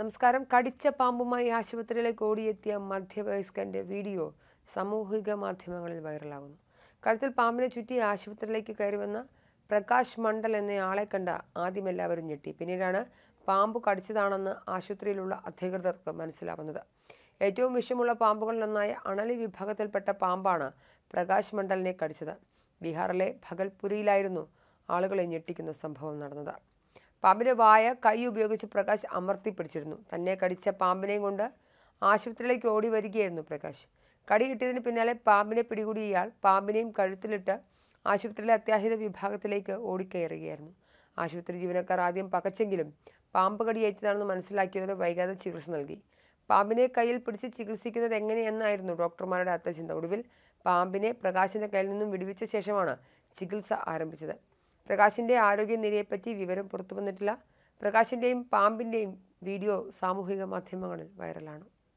നമസ്കാരം കടിച്ച പാമ്പുമായി ആശുപത്രിയിലേക്ക് ഓടിയെത്തിയ മധ്യവയസ്കൻ്റെ വീഡിയോ സാമൂഹിക മാധ്യമങ്ങളിൽ വൈറലാകുന്നു കഴുത്തിൽ പാമ്പിനെ ചുറ്റി ആശുപത്രിയിലേക്ക് കയറി വന്ന പ്രകാശ് മണ്ഡൽ എന്നയാളെ കണ്ട ആദ്യം എല്ലാവരും ഞെട്ടി പിന്നീടാണ് പാമ്പ് കടിച്ചതാണെന്ന് ആശുപത്രിയിലുള്ള അധികൃതർക്ക് മനസ്സിലാവുന്നത് ഏറ്റവും വിഷമുള്ള പാമ്പുകളിലൊന്നായ അണലി വിഭാഗത്തിൽപ്പെട്ട പാമ്പാണ് പ്രകാശ് മണ്ഡലിനെ കടിച്ചത് ബീഹാറിലെ ഭഗൽപുരിയിലായിരുന്നു ആളുകളെ ഞെട്ടിക്കുന്ന സംഭവം നടന്നത് പാമ്പിൻ്റെ വായ കൈ ഉപയോഗിച്ച് പ്രകാശ് അമർത്തിപ്പിടിച്ചിരുന്നു പിടിച്ചിരുന്നു തന്നെ കടിച്ച പാമ്പിനെയും കൊണ്ട് ആശുപത്രിയിലേക്ക് ഓടി വരികയായിരുന്നു പ്രകാശ് കടി കിട്ടിയതിന് പിന്നാലെ പാമ്പിനെ പിടികൂടി ഇയാൾ പാമ്പിനെയും കഴുത്തിലിട്ട് ആശുപത്രിയിലെ അത്യാഹിത വിഭാഗത്തിലേക്ക് ഓടിക്കയറുകയായിരുന്നു ആശുപത്രി ജീവനക്കാർ ആദ്യം പകച്ചെങ്കിലും പാമ്പ് കടിയേറ്റതാണെന്ന് മനസ്സിലാക്കിയതോടെ വൈകാതെ ചികിത്സ നൽകി പാമ്പിനെ കയ്യിൽ പിടിച്ച് ചികിത്സിക്കുന്നത് എങ്ങനെയെന്നായിരുന്നു ഡോക്ടർമാരുടെ ചിന്ത ഒടുവിൽ പാമ്പിനെ പ്രകാശിൻ്റെ കയ്യിൽ നിന്നും വിടുവിച്ച ശേഷമാണ് ചികിത്സ ആരംഭിച്ചത് പ്രകാശിൻ്റെ ആരോഗ്യനിലയെപ്പറ്റി വിവരം പുറത്തു വന്നിട്ടില്ല പ്രകാശിൻ്റെയും പാമ്പിൻ്റെയും വീഡിയോ സാമൂഹിക മാധ്യമങ്ങളിൽ വൈറലാണ്